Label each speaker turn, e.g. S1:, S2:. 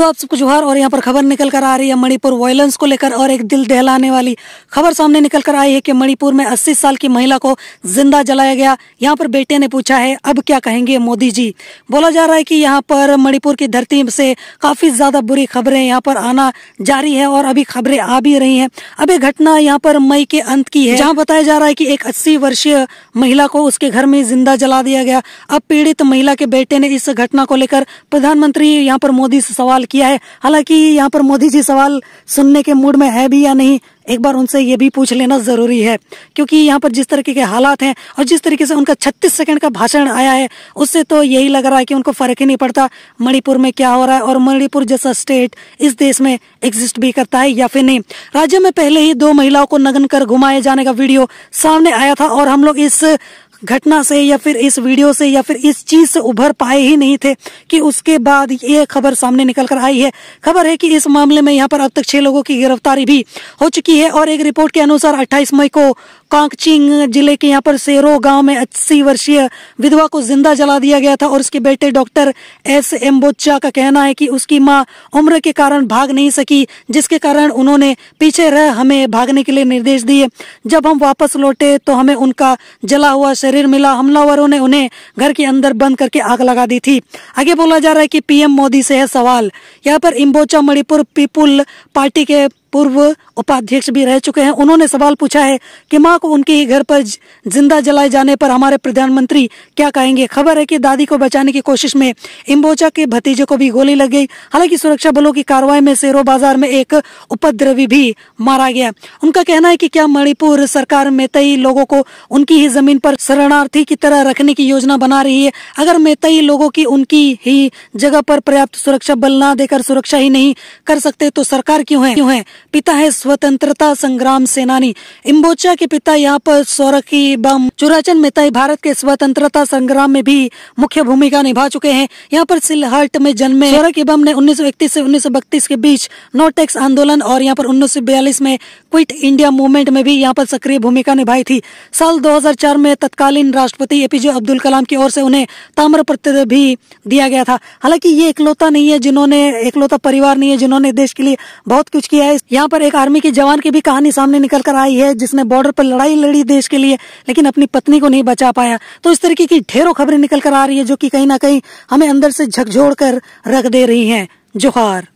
S1: तो आप सबको जोहार और यहाँ पर खबर निकल कर आ रही है मणिपुर वायलेंस को लेकर और एक दिल दहलाने वाली खबर सामने निकल कर आई है कि मणिपुर में 80 साल की महिला को जिंदा जलाया गया यहाँ पर बेटे ने पूछा है अब क्या कहेंगे मोदी जी बोला जा रहा है कि यहाँ पर मणिपुर की धरती से काफी ज्यादा बुरी खबरें यहाँ पर आना जारी है और अभी खबरें आ भी रही है अब घटना यहाँ पर मई के अंत की है जहाँ बताया जा रहा है की एक अस्सी वर्षीय महिला को उसके घर में जिंदा जला दिया गया अब पीड़ित महिला के बेटे ने इस घटना को लेकर प्रधानमंत्री यहाँ पर मोदी से सवाल किया है हालांकि यहाँ पर मोदी जी सवाल सुनने के मूड में है भी या नहीं एक बार उनसे ये भी पूछ लेना ज़रूरी है क्योंकि यहाँ पर जिस तरीके के हालात हैं और जिस तरीके से उनका 36 सेकंड का भाषण आया है उससे तो यही लग रहा है कि उनको फ़र्क ही नहीं पड़ता मणिपुर में क्या हो रहा है और मणिपुर जैसा स्टेट इस देश में एग्जिस्ट भी करता है या फिर नहीं राज्य में पहले ही दो महिलाओं को नगन कर घुमाए जाने का वीडियो सामने आया था और हम लोग इस घटना से या फिर इस वीडियो से या फिर इस चीज से उभर पाए ही नहीं थे कि उसके बाद ये खबर सामने निकल कर आई है खबर है कि इस मामले में यहाँ पर अब तक छह लोगों की गिरफ्तारी भी हो चुकी है और एक रिपोर्ट के अनुसार अट्ठाईस मई को कांगचिंग जिले के यहाँ पर सेरो गांव में अस्सी वर्षीय विधवा को जिंदा जला दिया गया था और उसके बेटे डॉक्टर एस एम्बोच्चा का कहना है कि उसकी माँ उम्र के कारण भाग नहीं सकी जिसके कारण उन्होंने पीछे रह हमें भागने के लिए निर्देश दिए जब हम वापस लौटे तो हमें उनका जला हुआ शरीर मिला हमलावरों ने उन्हें घर के अंदर बंद करके आग लगा दी थी आगे बोला जा रहा है की पीएम मोदी से है सवाल यहाँ पर इम्बोचा मणिपुर पीपुल पार्टी के पूर्व उपाध्यक्ष भी रह चुके हैं उन्होंने सवाल पूछा है कि माँ को उनके ही घर पर जिंदा जलाए जाने पर हमारे प्रधानमंत्री क्या कहेंगे खबर है कि दादी को बचाने की कोशिश में इम्बोचा के भतीजे को भी गोली लग गई हालांकि सुरक्षा बलों की कार्रवाई में सेरो बाजार में एक उपद्रवी भी मारा गया उनका कहना है की क्या मणिपुर सरकार मेतई लोगों को उनकी ही जमीन पर शरणार्थी की तरह रखने की योजना बना रही है अगर मेतई लोगों की उनकी ही जगह पर पर्याप्त सुरक्षा बल ना देकर सुरक्षा ही नहीं कर सकते तो सरकार क्यों है क्यों है पिता है स्वतंत्रता संग्राम सेनानी इम्बोचा के पिता यहाँ पर सोरखी बम चुराचन मेहताई भारत के स्वतंत्रता संग्राम में भी मुख्य भूमिका निभा चुके हैं यहाँ पर सिलहट में जन्मे सोरखी बम ने उन्नीस से उन्नीस के बीच नो टैक्स आंदोलन और यहाँ पर उन्नीस में क्विट इंडिया मूवमेंट में भी यहाँ पर सक्रिय भूमिका निभाई थी साल दो में तत्कालीन राष्ट्रपति एपीजे अब्दुल कलाम की ओर से उन्हें ताम्र प्रत्यय भी दिया गया था हालांकि ये इकलौता नहीं है जिन्होंने इकलौता परिवार नहीं है जिन्होंने देश के लिए बहुत कुछ किया है यहाँ पर एक आर्मी के जवान की भी कहानी सामने निकल कर आई है जिसने बॉर्डर पर लड़ाई लड़ी देश के लिए लेकिन अपनी पत्नी को नहीं बचा पाया तो इस तरीके की ढेरों खबरें निकल कर आ रही है जो कि कहीं ना कहीं हमें अंदर से झकझोर कर रख दे रही हैं जोहार